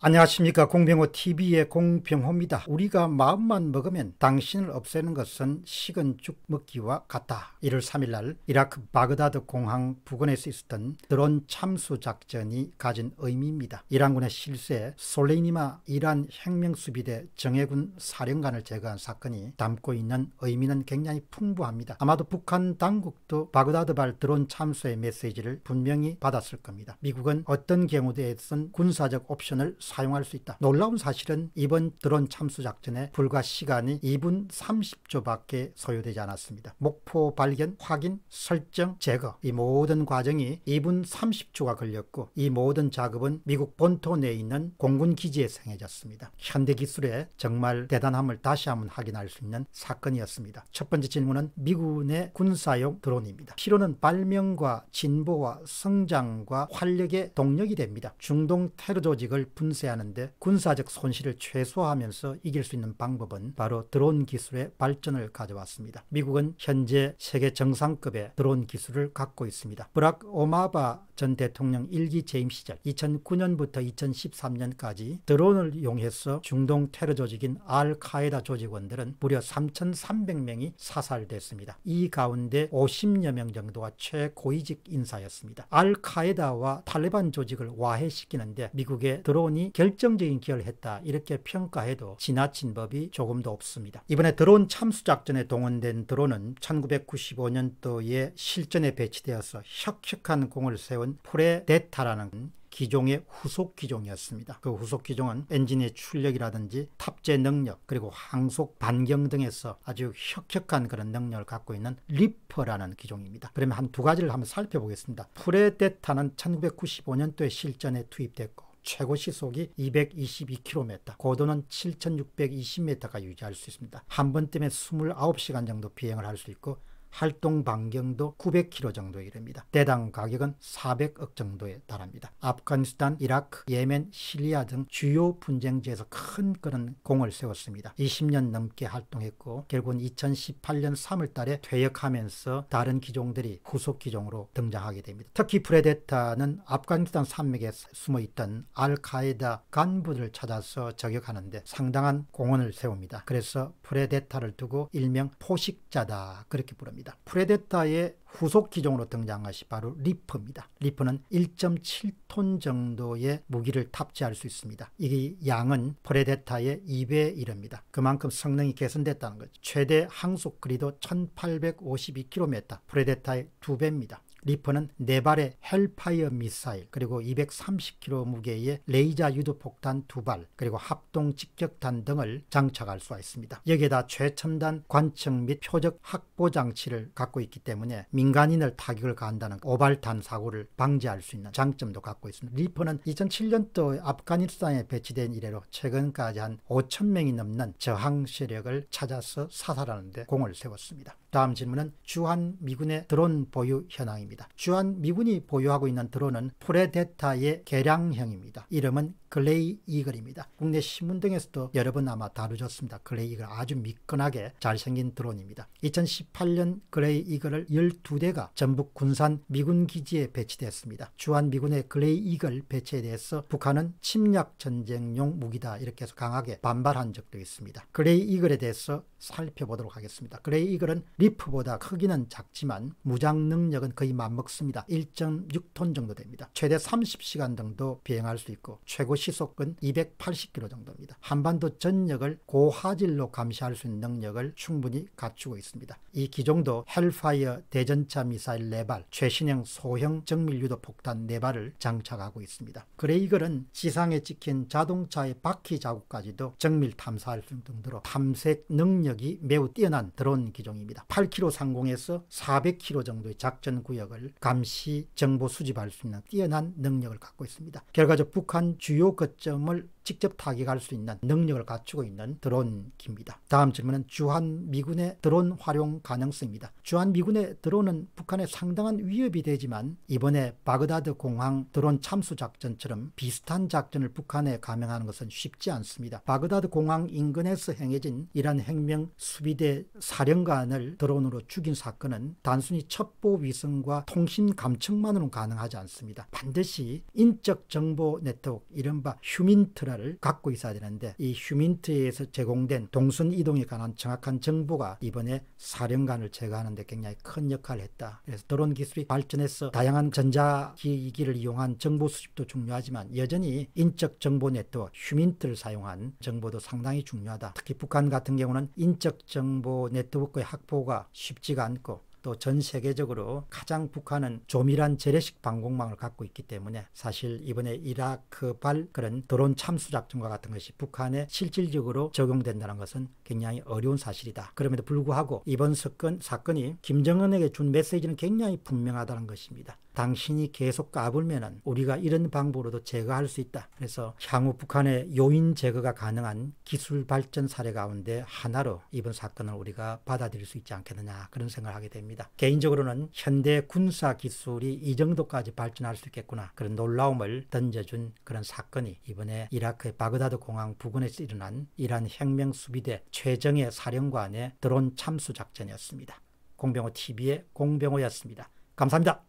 안녕하십니까 공병호TV의 공병호입니다. 우리가 마음만 먹으면 당신을 없애는 것은 식은 죽 먹기와 같다. 1월 3일날 이라크 바그다드 공항 부근에서 있었던 드론 참수 작전이 가진 의미입니다. 이란군의 실세 솔레이니마 이란 혁명수비대 정예군 사령관을 제거한 사건이 담고 있는 의미는 굉장히 풍부합니다. 아마도 북한 당국도 바그다드발 드론 참수의 메시지를 분명히 받았을 겁니다. 미국은 어떤 경우에선 군사적 옵션을 사용할 수 있다. 놀라운 사실은 이번 드론 참수 작전에 불과 시간이 2분 30초밖에 소요되지 않았습니다. 목포 발견, 확인, 설정, 제거 이 모든 과정이 2분 30초가 걸렸고 이 모든 작업은 미국 본토 내에 있는 공군 기지에서 해졌습니다 현대 기술의 정말 대단함을 다시 한번 확인할 수 있는 사건이었습니다. 첫 번째 질문은 미군의 군사용 드론입니다. 피로는 발명과 진보와 성장과 활력의 동력이 됩니다. 중동 테러 조직을 분석 신세하는데 군사적 손실을 최소화하면서 이길 수 있는 방법은 바로 드론 기술의 발전을 가져왔습니다. 미국은 현재 세계 정상급의 드론 기술을 갖고 있습니다. 브락 오마바 전 대통령 일기 재임 시절 2009년부터 2013년까지 드론을 이용해서 중동 테러 조직인 알카에다 조직원들은 무려 3,300명이 사살됐습니다. 이 가운데 50여 명 정도가 최고위직 인사였습니다. 알카에다와 탈레반 조직을 와해시키는데 미국의 드론이 결정적인 기여를 했다 이렇게 평가해도 지나친 법이 조금도 없습니다. 이번에 드론 참수 작전에 동원된 드론은 1995년도에 실전에 배치되어서 혁혁한 공을 세운 프레데타라는 기종의 후속 기종이었습니다. 그 후속 기종은 엔진의 출력이라든지 탑재 능력 그리고 항속 반경 등에서 아주 혁혁한 그런 능력을 갖고 있는 리퍼라는 기종입니다. 그러면 한 두 가지를 한번 살펴보겠습니다. 프레데타는 1995년도에 실전에 투입됐고 최고 시속이 222km, 고도는 7,620m가 유지할 수 있습니다. 한 번때문 29시간 정도 비행을 할 수 있고 활동 반경도 900km 정도에 이릅니다. 대당 가격은 400억 정도에 달합니다. 아프가니스탄, 이라크, 예멘, 시리아 등 주요 분쟁지에서 큰 그런 공을 세웠습니다. 20년 넘게 활동했고 결국은 2018년 3월 달에 퇴역하면서 다른 기종들이 후속 기종으로 등장하게 됩니다. 특히 프레데타는 아프가니스탄 산맥에 숨어있던 알카에다 간부들을 찾아서 저격하는데 상당한 공헌을 세웁니다. 그래서 프레데타를 두고 일명 포식자다 그렇게 부릅니다. 등니다 프레데타의 후속 기종으로 등장한 것이 바로 리프입니다. 리프는 1.7톤 정도의 무기를 탑재할 수 있습니다. 이 양은 프레데타의 2배 이릅니다. 그만큼 성능이 개선됐다는 거죠. 최대 항속 거리도 1852km, 프레데타의 2배입니다. 리퍼는 네 발의 헬파이어 미사일 그리고 230kg 무게의 레이저 유도 폭탄 두 발 그리고 합동 직격탄 등을 장착할 수 있습니다. 여기에다 최첨단 관측 및 표적 확보 장치를 갖고 있기 때문에 민간인을 타격을 가한다는 오발탄 사고를 방지할 수 있는 장점도 갖고 있습니다. 리퍼는 2007년도 아프가니스탄에 배치된 이래로 최근까지 한 5천 명이 넘는 저항 세력을 찾아서 사살하는데 공을 세웠습니다. 다음 질문은 주한 미군의 드론 보유 현황입니다. 주한 미군이 보유하고 있는 드론은 프레데타의 개량형입니다. 이름은 글레이 이글입니다. 국내 신문 등에서도 여러 번 아마 다루셨습니다. 글레이 이글 아주 미끈하게 잘생긴 드론입니다. 2018년 글레이 이글을 12대가 전북 군산 미군 기지에 배치됐습니다. 주한 미군의 글레이 이글 배치에 대해서 북한은 침략 전쟁용 무기다 이렇게 해서 강하게 반발한 적도 있습니다. 글레이 이글에 대해서 살펴보도록 하겠습니다. 글레이 이글은 리프보다 크기는 작지만 무장 능력은 거의 맞먹습니다. 1.6톤 정도 됩니다. 최대 30시간 정도 비행할 수 있고 최고 시속은 280km 정도입니다. 한반도 전역을 고화질로 감시할 수 있는 능력을 충분히 갖추고 있습니다. 이 기종도 헬파이어 대전차 미사일 4발, 최신형 소형 정밀유도 폭탄 4발을 장착하고 있습니다. 그레이글은 지상에 찍힌 자동차의 바퀴 자국까지도 정밀 탐사할 수 있는 등으로 탐색 능력이 매우 뛰어난 드론 기종입니다. 8km 상공에서 400km 정도의 작전 구역을 감시, 정보 수집할 수 있는 뛰어난 능력을 갖고 있습니다. 결과적 북한 주요 거점을 직접 타격할 수 있는 능력을 갖추고 있는 드론기입니다. 다음 질문은 주한미군의 드론 활용 가능성입니다. 주한미군의 드론은 북한에 상당한 위협이 되지만 이번에 바그다드 공항 드론 참수 작전처럼 비슷한 작전을 북한에 감행하는 것은 쉽지 않습니다. 바그다드 공항 인근에서 행해진 이란 혁명 수비대 사령관을 드론으로 죽인 사건은 단순히 첩보 위성과 통신 감청만으로는 가능하지 않습니다. 반드시 인적 정보 네트워크 이른바 휴민트라를 갖고 있어야 되는데 이 휴민트에서 제공된 동선 이동에 관한 정확한 정보가 이번에 사령관을 제거하는 데 굉장히 큰 역할을 했다. 그래서 드론 기술이 발전해서 다양한 전자기기를 이용한 정보 수집도 중요하지만 여전히 인적 정보 네트워크 휴민트를 사용한 정보도 상당히 중요하다. 특히 북한 같은 경우는 인적 정보 네트워크의 확보가 확보가 쉽지가 않고 또 전 세계적으로 가장 북한은 조밀한 재래식 방공망을 갖고 있기 때문에 사실 이번에 이라크발 그런 드론 참수 작전과 같은 것이 북한에 실질적으로 적용된다는 것은 굉장히 어려운 사실이다. 그럼에도 불구하고 이번 사건, 사건이 김정은에게 준 메시지는 굉장히 분명하다는 것입니다. 당신이 계속 까불면은 우리가 이런 방법으로도 제거할 수 있다. 그래서 향후 북한의 요인 제거가 가능한 기술 발전 사례 가운데 하나로 이번 사건을 우리가 받아들일 수 있지 않겠느냐 그런 생각을 하게 됩니다. 개인적으로는 현대 군사 기술이 이 정도까지 발전할 수 있겠구나 그런 놀라움을 던져준 그런 사건이 이번에 이라크의 바그다드 공항 부근에서 일어난 이란 혁명 수비대 최정예 사령관의 드론 참수 작전이었습니다. 공병호 TV의 공병호였습니다. 감사합니다.